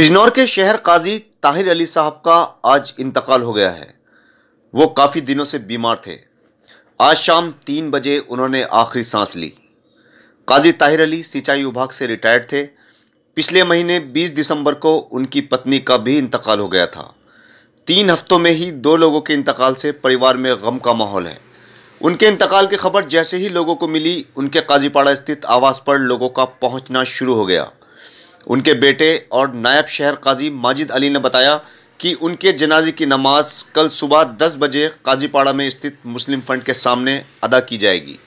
बिजनौर के शहर काजी ताहिर अली साहब का आज इंतकाल हो गया है वो काफ़ी दिनों से बीमार थे आज शाम तीन बजे उन्होंने आखिरी सांस ली काजी ताहिर अली सिंचाई विभाग से रिटायर्ड थे पिछले महीने 20 दिसंबर को उनकी पत्नी का भी इंतकाल हो गया था तीन हफ्तों में ही दो लोगों के इंतकाल से परिवार में गम का माहौल है उनके इंतकाल की खबर जैसे ही लोगों को मिली उनके काजीपाड़ा स्थित आवास पर लोगों का पहुँचना शुरू हो गया उनके बेटे और नायब शहर काजी माजिद अली ने बताया कि उनके जनाजे की नमाज कल सुबह 10 बजे काजीपाड़ा में स्थित मुस्लिम फ़ंड के सामने अदा की जाएगी